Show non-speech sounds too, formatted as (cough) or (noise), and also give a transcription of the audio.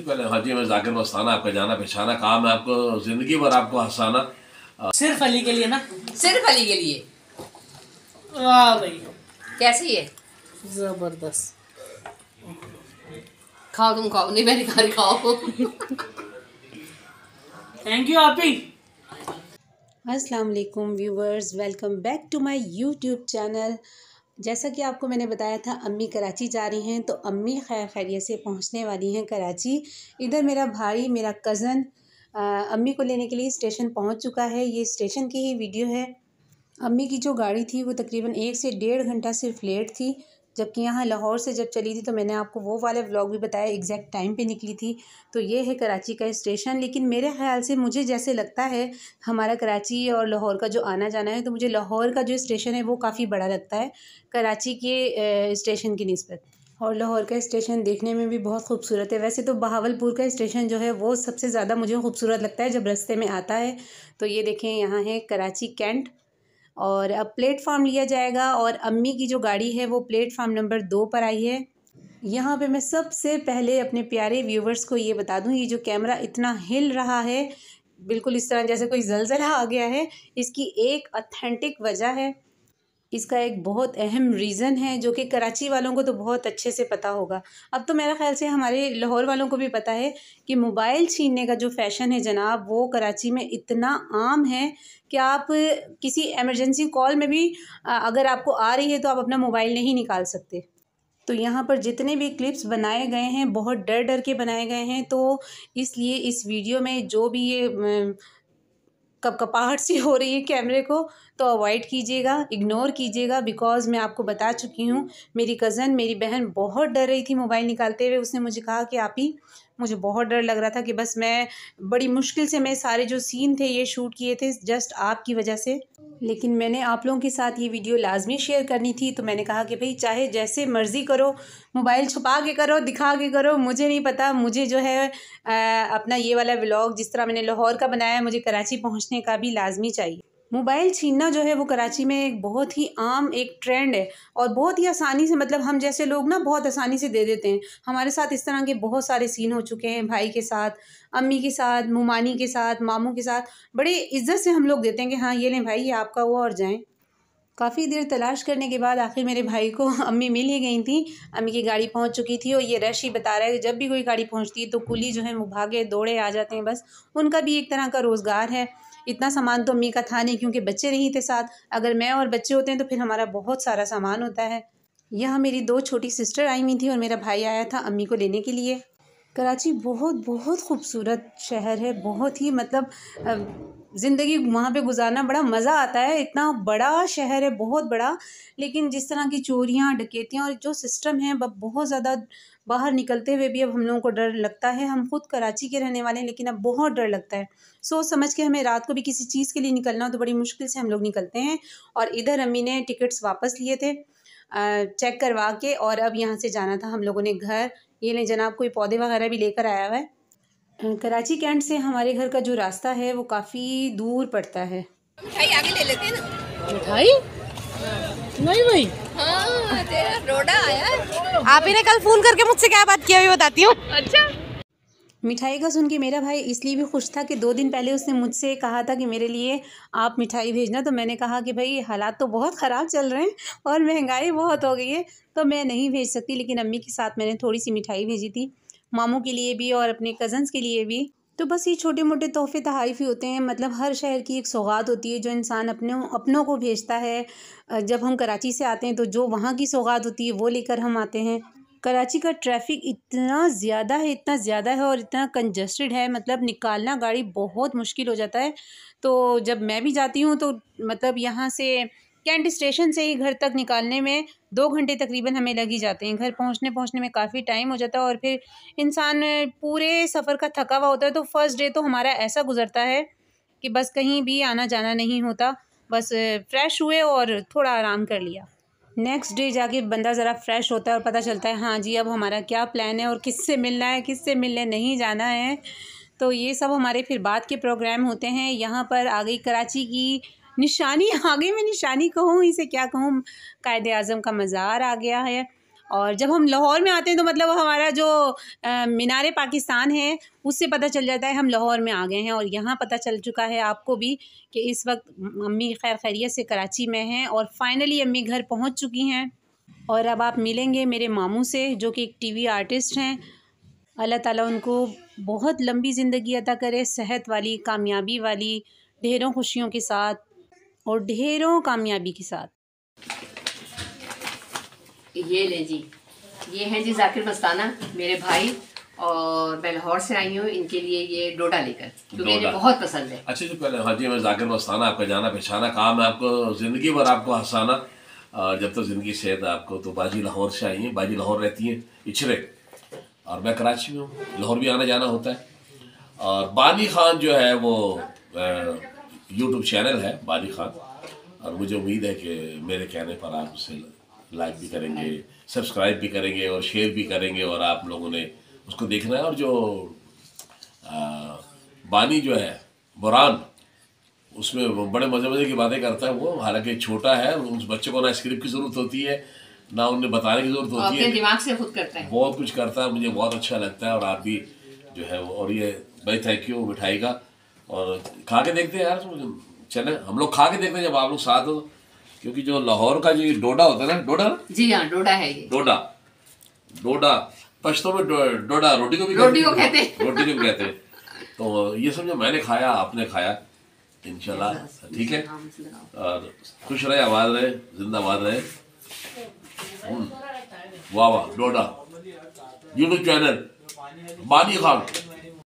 पहले हाँ जी मैं जाकिर मस्ताना आपका जाना पहचाना काम है आपको जिंदगी भर आपको हंसाना सिर्फ अली के लिए ना सिर्फ अली के लिए कैसी है जबरदस्त खाओ तुम खाओ नहीं मेरी खाली खाओ थैंक यू आप ही viewers welcome back to my YouTube channel जैसा कि आपको मैंने बताया था अम्मी कराची जा रही हैं तो अम्मी खैर खैरियत से पहुंचने वाली हैं कराची इधर मेरा भाई मेरा कज़न अम्मी को लेने के लिए स्टेशन पहुंच चुका है ये स्टेशन की ही वीडियो है अम्मी की जो गाड़ी थी वो तकरीबन एक से डेढ़ घंटा सिर्फ लेट थी जबकि यहाँ लाहौर से जब चली थी तो मैंने आपको वो वाला व्लॉग भी बताया एग्जैक्ट टाइम पे निकली थी तो ये है कराची का स्टेशन लेकिन मेरे ख्याल से मुझे जैसे लगता है हमारा कराची और लाहौर का जो आना जाना है तो मुझे लाहौर का जो स्टेशन है वो काफ़ी बड़ा लगता है कराची के स्टेशन की नस्बत और लाहौर का स्टेशन देखने में भी बहुत खूबसूरत है वैसे तो बहावलपुर का स्टेशन जो है वो सबसे ज़्यादा मुझे खूबसूरत लगता है जब रस्ते में आता है तो ये देखें यहाँ है कराची कैंट और अब प्लेटफार्म लिया जाएगा और अम्मी की जो गाड़ी है वो प्लेटफार्म नंबर दो पर आई है यहाँ पे मैं सबसे पहले अपने प्यारे व्यूवर्स को ये बता दूँ ये जो कैमरा इतना हिल रहा है बिल्कुल इस तरह जैसे कोई जलजला आ गया है इसकी एक अथेंटिक वजह है इसका एक बहुत अहम रीज़न है जो कि कराची वालों को तो बहुत अच्छे से पता होगा अब तो मेरा ख़्याल से हमारे लाहौर वालों को भी पता है कि मोबाइल छीनने का जो फ़ैशन है जनाब वो कराची में इतना आम है कि आप किसी एमरजेंसी कॉल में भी अगर आपको आ रही है तो आप अपना मोबाइल नहीं निकाल सकते तो यहाँ पर जितने भी क्लिप्स बनाए गए हैं बहुत डर डर के बनाए गए हैं तो इसलिए इस वीडियो में जो भी ये कपकपाहट सी हो रही है कैमरे को तो अवॉइड कीजिएगा इग्नोर कीजिएगा बिकॉज़ मैं आपको बता चुकी हूँ मेरी कज़न मेरी बहन बहुत डर रही थी मोबाइल निकालते हुए उसने मुझे कहा कि आप ही मुझे बहुत डर लग रहा था कि बस मैं बड़ी मुश्किल से मैं सारे जो सीन थे ये शूट किए थे जस्ट आपकी वजह से लेकिन मैंने आप लोगों के साथ ये वीडियो लाजमी शेयर करनी थी तो मैंने कहा कि भाई चाहे जैसे मर्ज़ी करो मोबाइल छुपा के करो दिखा के करो मुझे नहीं पता मुझे जो है आ, अपना ये वाला व्लॉग जिस तरह मैंने लाहौर का बनाया मुझे कराची पहुँचने का भी लाजमी चाहिए मोबाइल छीनना जो है वो कराची में एक बहुत ही आम एक ट्रेंड है और बहुत ही आसानी से मतलब हम जैसे लोग ना बहुत आसानी से दे देते हैं हमारे साथ इस तरह के बहुत सारे सीन हो चुके हैं भाई के साथ अम्मी के साथ मुमानी के साथ मामू के साथ बड़े इज्जत से हम लोग देते हैं कि हाँ ये लें भाई ये आपका हुआ और जाएँ काफ़ी देर तलाश करने के बाद आखिर मेरे भाई को (laughs) अम्मी मिल ही गई थी अम्मी की गाड़ी पहुंच चुकी थी और ये रश ही बता रहा है कि जब भी कोई गाड़ी पहुंचती है तो कुली जो है वो भागे दौड़े आ जाते हैं बस उनका भी एक तरह का रोज़गार है इतना सामान तो अम्मी का था नहीं क्योंकि बच्चे नहीं थे साथ अगर मैं और बच्चे होते हैं तो फिर हमारा बहुत सारा सामान होता है यहाँ मेरी दो छोटी सिस्टर आई हुई थी और मेरा भाई आया था अम्मी को लेने के लिए कराची बहुत बहुत खूबसूरत शहर है बहुत ही मतलब ज़िंदगी वहाँ पे गुजारना बड़ा मज़ा आता है इतना बड़ा शहर है बहुत बड़ा लेकिन जिस तरह की चोरियाँ डकैतियाँ और जो सिस्टम है अब बहुत ज़्यादा बाहर निकलते हुए भी अब हम लोगों को डर लगता है हम खुद कराची के रहने वाले हैं लेकिन अब बहुत डर लगता है सोच समझ के हमें रात को भी किसी चीज़ के लिए निकलना हो तो बड़ी मुश्किल से हम लोग निकलते हैं और इधर अम्मी ने टिकट्स वापस लिए थे चेक करवा के और अब यहाँ से जाना था हम लोगों ने घर ये लें जनाब कोई पौधे वगैरह भी लेकर आया हुआ है कराची कैंट से हमारे घर का जो रास्ता है वो काफ़ी दूर पड़ता है मिठाई आगे ले लेते हैं ना मिठाई नहीं भाई हाँ, तेरा रोडा आया आप ही ने कल फ़ोन करके मुझसे क्या बात किया बताती हूँ अच्छा मिठाई का सुन के मेरा भाई इसलिए भी खुश था कि दो दिन पहले उसने मुझसे कहा था कि मेरे लिए आप मिठाई भेजना तो मैंने कहा कि भाई हालात तो बहुत ख़राब चल रहे हैं और महंगाई बहुत हो गई है तो मैं नहीं भेज सकती लेकिन अम्मी के साथ मैंने थोड़ी सी मिठाई भेजी थी मामों के लिए भी और अपने कज़न्स के लिए भी तो बस ये छोटे मोटे तोहफे तहाइफ ही होते हैं मतलब हर शहर की एक सौगात होती है जो इंसान अपने अपनों को भेजता है जब हम कराची से आते हैं तो जो वहाँ की सौगात होती है वो लेकर हम आते हैं कराची का ट्रैफिक इतना ज़्यादा है इतना ज़्यादा है और इतना कंजस्टेड है मतलब निकालना गाड़ी बहुत मुश्किल हो जाता है तो जब मैं भी जाती हूँ तो मतलब यहाँ से कैंट स्टेशन से ही घर तक निकालने में दो घंटे तकरीबन हमें लग ही जाते हैं घर पहुंचने पहुंचने में काफ़ी टाइम हो जाता है और फिर इंसान पूरे सफ़र का थका हुआ होता है तो फर्स्ट डे तो हमारा ऐसा गुजरता है कि बस कहीं भी आना जाना नहीं होता बस फ्रेश हुए और थोड़ा आराम कर लिया नेक्स्ट डे जाके बंदा ज़रा फ्रेश होता है और पता चलता है हाँ जी अब हमारा क्या प्लान है और किससे मिलना है किससे मिलने नहीं जाना है तो ये सब हमारे फिर बाद के प्रोग्राम होते हैं यहाँ पर आ गई कराची की निशानी आगे मैं निशानी कहूँ इसे क्या कहूँ कायद अज़म का मज़ार आ गया है और जब हम लाहौर में आते हैं तो मतलब हमारा जो मीनार पाकिस्तान है उससे पता चल जाता है हम लाहौर में आ गए हैं और यहाँ पता चल चुका है आपको भी कि इस वक्त अम्मी खैर खैरियत से कराची में हैं और फाइनली अम्मी घर पहुँच चुकी हैं और अब आप मिलेंगे मेरे मामू से जो कि एक टी आर्टिस्ट हैं अल्लाह ताला उनको बहुत लंबी ज़िंदगी अदा करे सेहत वाली कामयाबी वाली ढेरों खुशियों के साथ और ढेरों कामयाबी के साथ ये ले जी ये हैं जी जाकिर मस्ताना मेरे भाई और मैं लाहौर से आई हूँ इनके लिए ये डोडा लेकर क्योंकि इन्हें बहुत पसंद है अच्छा जी पहले हाँ जी मैं जाकिर मस्ताना आपका जाना पहचाना काम है आपको ज़िंदगी भर आपको हंसाना जब तो ज़िंदगी सेहत आपको तो बाजी लाहौर से आई हैं बाजी लाहौर रहती हैं इछरे और मैं कराची में हूँ लाहौर भी आना जाना होता है और बानी खान जो है वो यूट्यूब चैनल है बानी खान और मुझे उम्मीद है कि मेरे कहने पर आप उसे लाइक भी करेंगे सब्सक्राइब भी करेंगे और शेयर भी करेंगे और आप लोगों ने उसको देखना है और जो आ, बानी जो है बुरान उसमें बड़े मज़े मज़े की बातें करता है वो हालांकि छोटा है उस बच्चे को ना स्क्रिप्ट की ज़रूरत होती है ना उन्हें बताने की ज़रूरत होती है दिमाग से खुद करता है बहुत कुछ करता है मुझे बहुत अच्छा लगता है और आप भी जो है और ये भाई थैंक यू मिठाई का और खा के देखते हैं यार चले हम लोग खा के देखते हैं जब आप लोग साथ हो क्योंकि जो लाहौर का जो डोडा होता है ना डोडा ना जी हाँ डोडा है ये डोडा डोडा पश्तो में डोडा रोटी को भी रोटी को कहते हैं रोटी को कहते हैं तो ये समझो मैंने खाया आपने खाया इनशाला ठीक है और खुश रहे आवाज रहे जिंदा आवाज रहे हम्म। वाह वाह डोडा यूट्यूब चैनल बानी खान